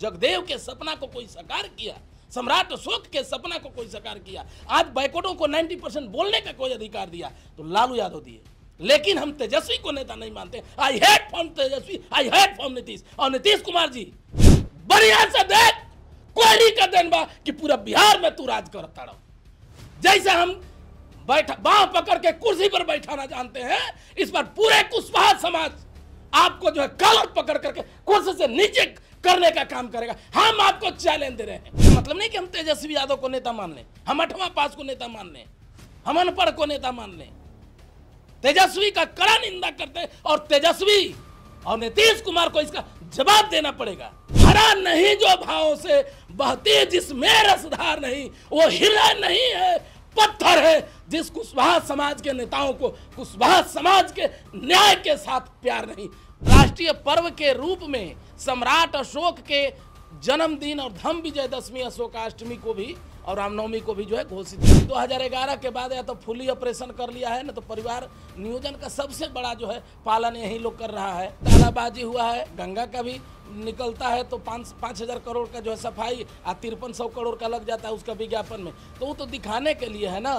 जगदेव के सपना को कोई साकार किया सम्राट अशोक के सपना को कोई साकार किया आज बैकोटों को 90 परसेंट बोलने का कोई अधिकार दिया तो लालू यादव दिए लेकिन हम तेजस्वी को नेता नहीं मानते I hate form Tejashwi I hate form Nitish और नीतीश कुमार जी बढ़िया से देख कोई नहीं कर देन बा कि पूरा बिहार में तू राज करता रहो जैसे हम बैठा बाह पकड़ के कुर्सी पर बैठाना जानते हैं इस बार पूरे कुशवाहा समाज आपको जो है कलर पकड़ करके कुर्सी से नीचे करने का काम करेगा हम आपको चैलेंज दे रहे हैं मतलब नहीं कि हम तेजस्वी यादव को नेता मान लें हम अठवा पास को नेता मान लें हम अनपढ़ को नेता मान लें तेजस्वी का कड़ा निंदा करते और तेजस्वी और नीतीश कुमार को इसका जवाब देना पड़ेगा हरा नहीं जो भावों से बहती जिसमें रसधार नहीं वो हिला नहीं है पत्थर है जिस कुशवाहा समाज के नेताओं को कुशवाहा समाज के न्याय के साथ प्यार नहीं राष्ट्रीय पर्व के रूप में सम्राट अशोक के जन्मदिन और धम विजय दशमी अशोकाष्टमी को भी और रामनवमी को भी जो है घोषित दो हजार ग्यारह के बाद या तो फुली ऑपरेशन कर लिया है ना तो परिवार नियोजन का सबसे बड़ा जो है पालन यही लोग कर रहा है तालाबाजी हुआ है गंगा का भी निकलता है तो पाँच पाँच हज़ार करोड़ का जो है सफाई आ तिरपन सौ करोड़ का लग जाता है उसका विज्ञापन में तो वो तो दिखाने के लिए है ना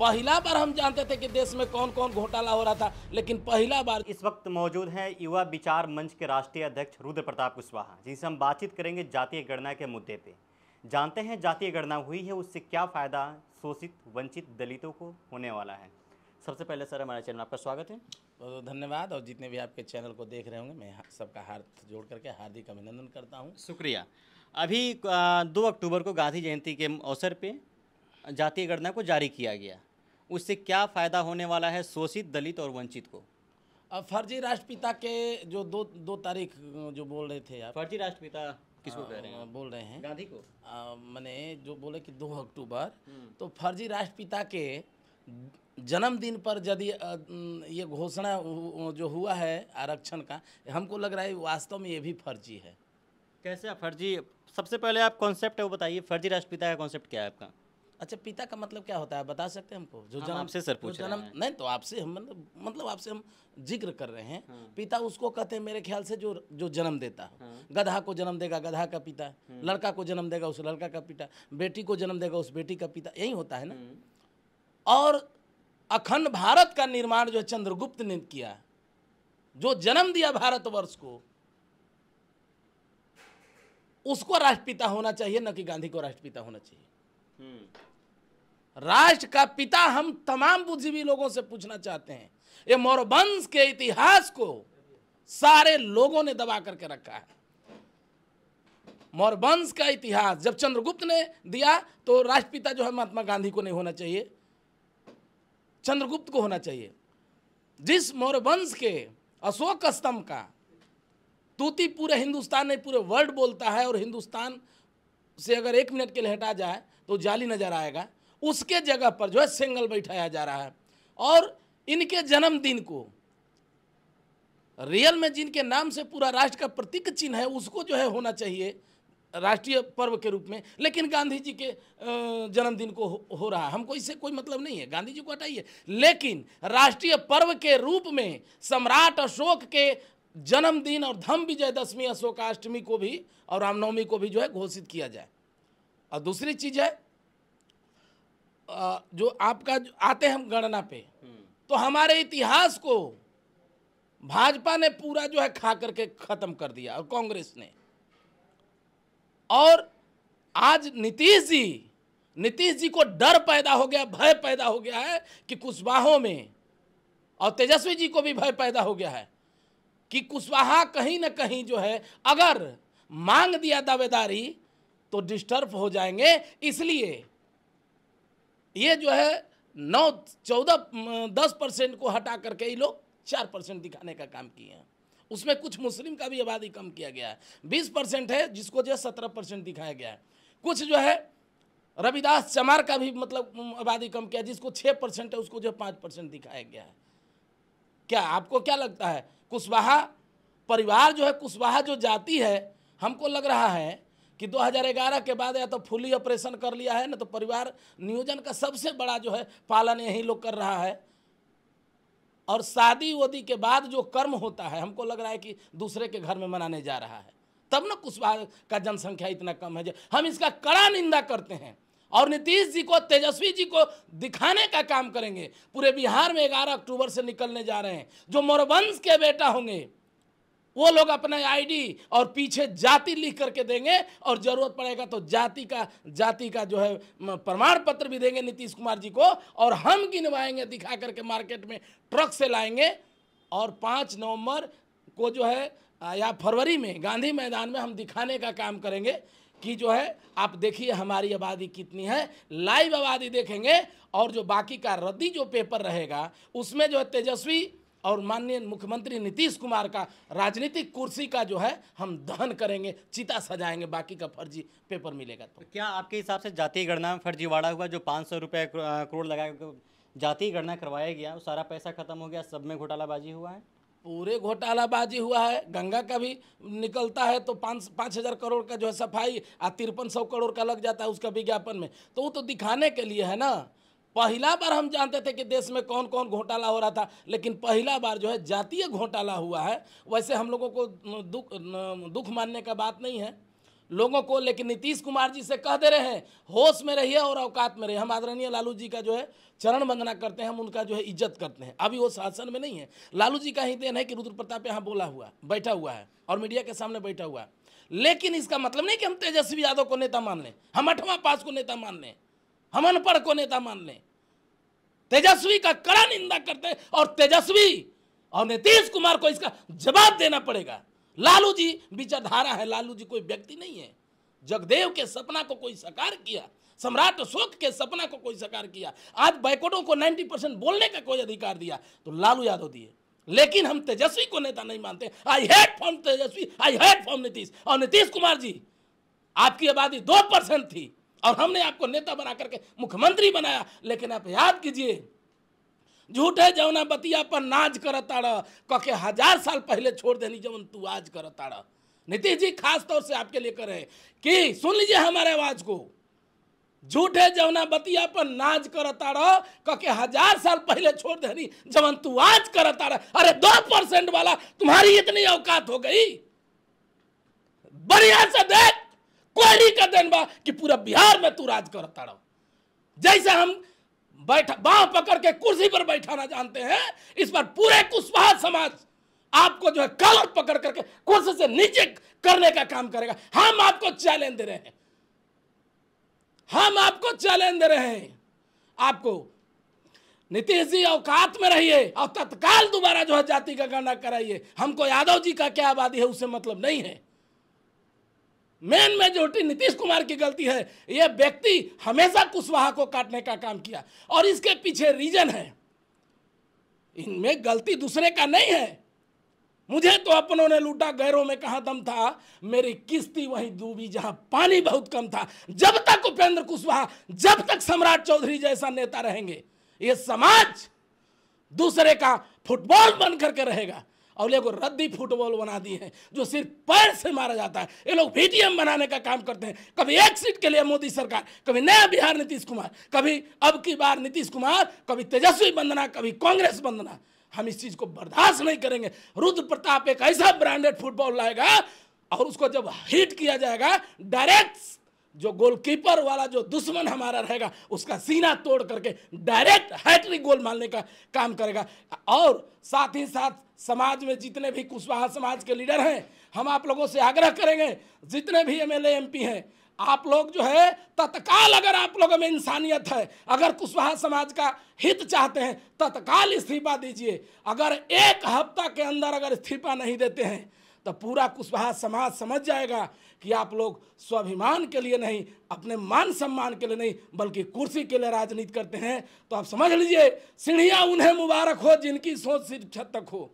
पहला बार हम जानते थे कि देश में कौन कौन घोटाला हो रहा था लेकिन पहला बार इस वक्त मौजूद हैं युवा विचार मंच के राष्ट्रीय अध्यक्ष रुद्र प्रताप कुशवाहा जिनसे हम बातचीत करेंगे जातीय गणना के मुद्दे पे जानते हैं जातीय गणना हुई है उससे क्या फ़ायदा शोषित वंचित दलितों को होने वाला है सबसे पहले सर हमारे चैनल आपका स्वागत है बहुत बहुत धन्यवाद और जितने भी आपके चैनल को देख रहे होंगे मैं सबका हाथ जोड़ करके हार्दिक अभिनंदन करता हूँ शुक्रिया अभी दो अक्टूबर को गांधी जयंती के अवसर पर जातीय गणना को जारी किया गया उससे क्या फ़ायदा होने वाला है शोषित दलित और वंचित को अब फर्जी राष्ट्रपिता के जो दो दो तारीख जो बोल रहे थे आप फर्जी राष्ट्रपिता किसको कह रहे हैं बोल रहे हैं गांधी को मैंने जो बोले कि दो अक्टूबर हम्म। तो फर्जी राष्ट्रपिता के जन्मदिन पर यदि ये घोषणा जो हुआ है आरक्षण का हमको लग रहा है वास्तव में ये भी फर्जी है कैसे फर्जी सबसे पहले आप कॉन्सेप्ट है वो बताइए फर्जी राष्ट्रपिता का कॉन्सेप्ट क्या है आपका अच्छा पिता का मतलब क्या होता है बता सकते हैं हमको जो हाँ, जन्म से सर पूछ जन्म नहीं तो आपसे हम मतलब मतलब आपसे हम जिक्र कर रहे हैं हाँ। पिता उसको कहते हैं मेरे ख्याल से जो जो जन्म देता हो हाँ। गधा को जन्म देगा गधा का पिता हाँ। लड़का को जन्म देगा उस लड़का का पिता बेटी को जन्म देगा उस बेटी का पिता यही होता है ना हाँ। और अखंड भारत का निर्माण जो है चंद्रगुप्त ने किया जो जन्म दिया भारतवर्ष को उसको राष्ट्रपिता होना चाहिए न कि गांधी को राष्ट्रपिता होना चाहिए हम्म। राष्ट्र का पिता हम तमाम बुद्धिजीवी लोगों से पूछना चाहते हैं ये मोरबंश के इतिहास को सारे लोगों ने दबा करके रखा है मोरबंश का इतिहास जब चंद्रगुप्त ने दिया तो राष्ट्रपिता जो है महात्मा गांधी को नहीं होना चाहिए चंद्रगुप्त को होना चाहिए जिस मोरबंश के अशोक स्तंभ का तूती पूरे हिंदुस्तान ने पूरे वर्ल्ड बोलता है और हिंदुस्तान से अगर एक मिनट के लिए हटा जाए तो जाली नजर आएगा उसके जगह पर जो है सिंगल बैठाया जा रहा है और इनके जन्मदिन को रियल में जिनके नाम से पूरा राष्ट्र का प्रतीक चिन्ह है उसको जो है होना चाहिए राष्ट्रीय पर्व के रूप में लेकिन गांधी जी के जन्मदिन को हो रहा है हमको इससे कोई मतलब नहीं है गांधी जी को हटाइए लेकिन राष्ट्रीय पर्व के रूप में सम्राट अशोक के जन्मदिन और धम विजयदशमी अशोकाष्टमी को भी और रामनवमी को भी जो है घोषित किया जाए और दूसरी चीज़ है जो आपका जो आते हम गणना पे तो हमारे इतिहास को भाजपा ने पूरा जो है खा करके ख़त्म कर दिया और कांग्रेस ने और आज नीतीश जी नीतीश जी को डर पैदा हो गया भय पैदा हो गया है कि कुशवाहों में और तेजस्वी जी को भी भय पैदा हो गया है कि कुशवाहा कहीं ना कहीं जो है अगर मांग दिया दावेदारी तो डिस्टर्ब हो जाएंगे इसलिए ये जो है नौ चौदह दस परसेंट को हटा करके ये लोग चार परसेंट दिखाने का काम किए हैं उसमें कुछ मुस्लिम का भी आबादी कम किया गया है बीस परसेंट है जिसको जो है सत्रह परसेंट दिखाया गया है कुछ जो है रविदास चमार का भी मतलब आबादी कम किया जिसको छः परसेंट है उसको जो है पाँच परसेंट दिखाया गया है क्या आपको क्या लगता है कुशवाहा परिवार जो है कुशवाहा जो जाति है हमको लग रहा है कि 2011 के बाद या तो फुली ऑपरेशन कर लिया है ना तो परिवार नियोजन का सबसे बड़ा जो है पालन यही लोग कर रहा है और शादी वदी के बाद जो कर्म होता है हमको लग रहा है कि दूसरे के घर में मनाने जा रहा है तब ना कुशवाहा का जनसंख्या इतना कम है हम इसका कड़ा निंदा करते हैं और नीतीश जी को तेजस्वी जी को दिखाने का काम करेंगे पूरे बिहार में 11 अक्टूबर से निकलने जा रहे हैं जो मोरवंश के बेटा होंगे वो लोग अपने आईडी और पीछे जाति लिख करके देंगे और जरूरत पड़ेगा तो जाति का जाति का जो है प्रमाण पत्र भी देंगे नीतीश कुमार जी को और हम गिनवाएंगे दिखा करके मार्केट में ट्रक से लाएंगे और पाँच नवंबर को जो है या फरवरी में गांधी मैदान में हम दिखाने का काम करेंगे कि जो है आप देखिए हमारी आबादी कितनी है लाइव आबादी देखेंगे और जो बाकी का रद्दी जो पेपर रहेगा उसमें जो है तेजस्वी और माननीय मुख्यमंत्री नीतीश कुमार का राजनीतिक कुर्सी का जो है हम दहन करेंगे चिता सजाएंगे बाकी का फर्जी पेपर मिलेगा तो क्या आपके हिसाब से जातीय गणना में फर्जीवाड़ा हुआ जो पाँच सौ रुपये करोड़ लगा जातीय गणना करवाया गया सारा पैसा खत्म हो गया सब में घोटालाबाजी हुआ है पूरे घोटालाबाजी हुआ है गंगा का भी निकलता है तो पाँच पाँच हज़ार करोड़ का जो है सफाई आ तिरपन सौ करोड़ का लग जाता है उसका विज्ञापन में तो वो तो दिखाने के लिए है ना पहला बार हम जानते थे कि देश में कौन कौन घोटाला हो रहा था लेकिन पहला बार जो है जातीय घोटाला हुआ है वैसे हम लोगों को दुख दुख मानने का बात नहीं है लोगों को लेकिन नीतीश कुमार जी से कह दे रहे हैं होश में रहिए और अवकात में रहिए हम आदरणीय लालू जी का जो है चरण वंदना करते हैं हम उनका जो है इज्जत करते हैं अभी वो शासन में नहीं है लालू जी का ही देन है कि रुद्र प्रताप यहाँ बोला हुआ बैठा हुआ है और मीडिया के सामने बैठा हुआ है लेकिन इसका मतलब नहीं कि हम तेजस्वी यादव को नेता मान लें हम अठवा पास को नेता मान लें हम अनपढ़ को नेता मान लें तेजस्वी का कड़ा निंदा करते और तेजस्वी और नीतीश कुमार को इसका जवाब देना पड़ेगा लालू जी विचारधारा है लालू जी कोई व्यक्ति नहीं है जगदेव के सपना को कोई साकार किया सम्राट अशोक के सपना को कोई साकार किया आज बैकोटों को 90 परसेंट बोलने का कोई अधिकार दिया तो लालू यादव दिए लेकिन हम तेजस्वी को नेता नहीं मानते I hate form Tejashwi I hate form Nitish और नीतीश कुमार जी आपकी आबादी दो परसेंट थी और हमने आपको नेता बना करके मुख्यमंत्री बनाया लेकिन आप याद कीजिए झूठे जौना बतिया पर नाज करता रह कके हजार साल पहले छोड़ देनी जमन तू आज करता नीतीश जी खास तौर से आपके लिए करे कि सुन लीजिए हमारे आवाज को झूठे जमुना बतिया पर नाज करता रह कके हजार साल पहले छोड़ देनी जवन तू आज करता रह अरे दो परसेंट वाला तुम्हारी इतनी औकात हो गई बढ़िया से देख कोहनी का देन बा कि पूरा बिहार में तू राज करता रहो जैसे हम बैठा बाह पकड़ के कुर्सी पर बैठाना जानते हैं इस बार पूरे कुशवाहा समाज आपको जो है कलर पकड़ करके कुर्सी से नीचे करने का काम करेगा हम आपको चैलेंज दे रहे हैं हम आपको चैलेंज दे रहे हैं आपको नीतीश जी औकात में रहिए और तत्काल दोबारा जो है जाति का गणना कराइए हमको यादव जी का क्या आबादी है उससे मतलब नहीं है मेन मेजोरिटी नीतीश कुमार की गलती है यह व्यक्ति हमेशा कुशवाहा को काटने का काम किया और इसके पीछे रीजन है इनमें गलती दूसरे का नहीं है मुझे तो अपनों ने लूटा गैरों में कहा दम था मेरी किस्ती वही डूबी जहां पानी बहुत कम था जब तक उपेंद्र कुशवाहा जब तक सम्राट चौधरी जैसा नेता रहेंगे ये समाज दूसरे का फुटबॉल बन करके रहेगा और को रद्दी फुटबॉल बना दिए हैं जो सिर्फ पैर से मारा जाता है ये लोग वीटीएम बनाने का काम करते हैं कभी एक सीट के लिए मोदी सरकार कभी नया बिहार नीतीश कुमार कभी अब की बार नीतीश कुमार कभी तेजस्वी बंदना कभी कांग्रेस बंदना हम इस चीज़ को बर्दाश्त नहीं करेंगे रुद्र प्रताप एक ऐसा ब्रांडेड फुटबॉल लाएगा और उसको जब हिट किया जाएगा डायरेक्ट जो गोलकीपर वाला जो दुश्मन हमारा रहेगा उसका सीना तोड़ करके डायरेक्ट हैट्रिक गोल मारने का काम करेगा और साथ ही साथ समाज में जितने भी कुशवाहा समाज के लीडर हैं हम आप लोगों से आग्रह करेंगे जितने भी एम एल हैं आप लोग जो है तत्काल अगर आप लोगों में इंसानियत है अगर कुशवाहा समाज का हित चाहते हैं तत्काल इस्तीफा दीजिए अगर एक हफ्ता के अंदर अगर इस्तीफा नहीं देते हैं तो पूरा कुशवाहा समाज समझ जाएगा कि आप लोग स्वाभिमान के लिए नहीं अपने मान सम्मान के लिए नहीं बल्कि कुर्सी के लिए राजनीति करते हैं तो आप समझ लीजिए सीढ़ियाँ उन्हें मुबारक हो जिनकी सोच सिर्फ छत तक हो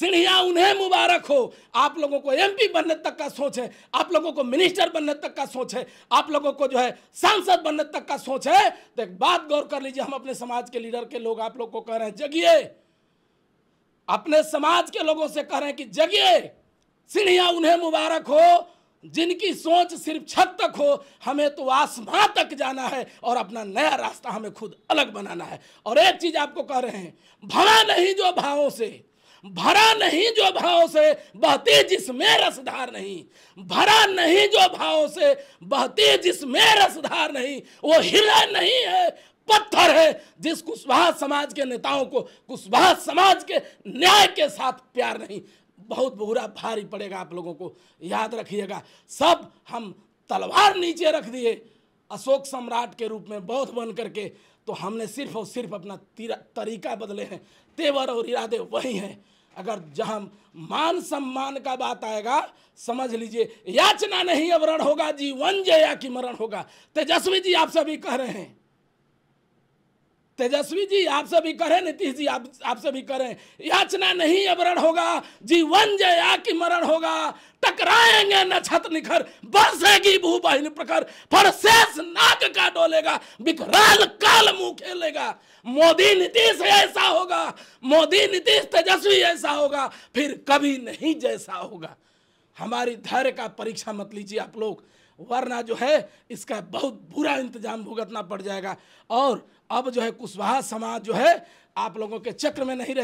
सिंधिया उन्हें मुबारक हो आप लोगों को एमपी बनने तक का सोच है आप लोगों को मिनिस्टर बनने तक का सोच है आप लोगों को जो है सांसद बनने तक का सोच है तो एक बात गौर कर लीजिए हम अपने समाज के लीडर के लोग आप लोग को कह रहे हैं जगिए अपने समाज के लोगों से कह रहे हैं कि जगिए सिंधिया उन्हें मुबारक हो जिनकी सोच सिर्फ छत तक हो हमें तो आसमां तक जाना है और अपना नया रास्ता हमें खुद अलग बनाना है और एक चीज आपको कह रहे हैं भरा नहीं जो भावों से भरा नहीं जो भाव से बहती जिसमें रसधार नहीं भरा नहीं जो भाव से बहती जिसमें रसधार नहीं वो हृदय नहीं है पत्थर है जिस कुशवाहा समाज के नेताओं को कुशवाहा समाज के न्याय के साथ प्यार नहीं बहुत बुरा भारी पड़ेगा आप लोगों को याद रखिएगा सब हम तलवार नीचे रख दिए अशोक सम्राट के रूप में बौद्ध बन करके तो हमने सिर्फ और सिर्फ अपना तरीका बदले हैं तेवर और इरादे वही हैं अगर जहां मान सम्मान का बात आएगा समझ लीजिए याचना नहीं अवरण होगा जीवन जया की मरण होगा तेजस्वी जी आप सभी कह रहे हैं तेजस्वी जी आपसे भी करें नीतीश जी आप आपसे भी करें याचना नहीं अवरण होगा जीवन जया की मरण होगा टकराएंगे न छत निखर बरसेगी भू बहिन प्रखर पर शेष नाक का डोलेगा बिखराल काल मुंह खेलेगा मोदी नीतीश ऐसा होगा मोदी नीतीश तेजस्वी ऐसा होगा फिर कभी नहीं जैसा होगा हमारी धैर्य का परीक्षा मत लीजिए आप लोग वरना जो है इसका बहुत बुरा इंतजाम भुगतना पड़ जाएगा और अब जो है कुशवाहा समाज जो है आप लोगों के चक्र में नहीं रहे